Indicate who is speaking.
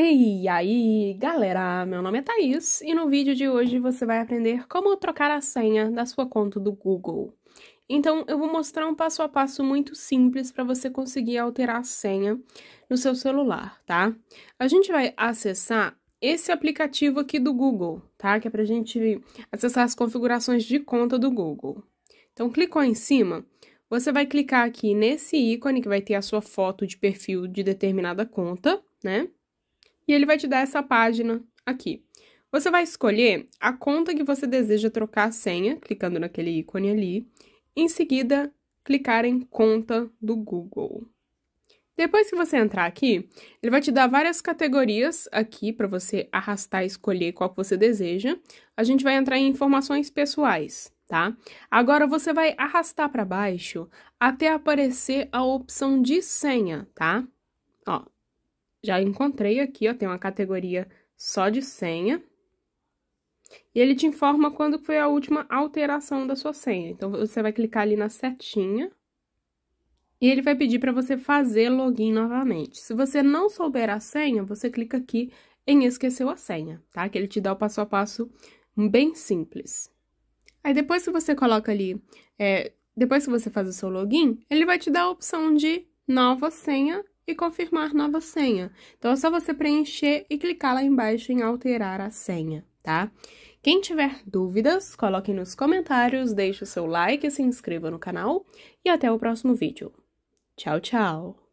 Speaker 1: E aí, galera, meu nome é Thaís e no vídeo de hoje você vai aprender como trocar a senha da sua conta do Google. Então, eu vou mostrar um passo a passo muito simples para você conseguir alterar a senha no seu celular, tá? A gente vai acessar esse aplicativo aqui do Google, tá? Que é para a gente acessar as configurações de conta do Google. Então, clicou em cima, você vai clicar aqui nesse ícone que vai ter a sua foto de perfil de determinada conta, né? e ele vai te dar essa página aqui. Você vai escolher a conta que você deseja trocar a senha, clicando naquele ícone ali. Em seguida, clicar em Conta do Google. Depois que você entrar aqui, ele vai te dar várias categorias aqui para você arrastar e escolher qual que você deseja. A gente vai entrar em informações pessoais, tá? Agora você vai arrastar para baixo até aparecer a opção de senha, tá? Ó, já encontrei aqui, ó, tem uma categoria só de senha. E ele te informa quando foi a última alteração da sua senha. Então, você vai clicar ali na setinha. E ele vai pedir para você fazer login novamente. Se você não souber a senha, você clica aqui em esqueceu a senha, tá? Que ele te dá o passo a passo bem simples. Aí, depois que você coloca ali, é, depois que você faz o seu login, ele vai te dar a opção de nova senha e confirmar nova senha. Então, é só você preencher e clicar lá embaixo em alterar a senha, tá? Quem tiver dúvidas, coloque nos comentários, deixe o seu like, se inscreva no canal e até o próximo vídeo. Tchau, tchau!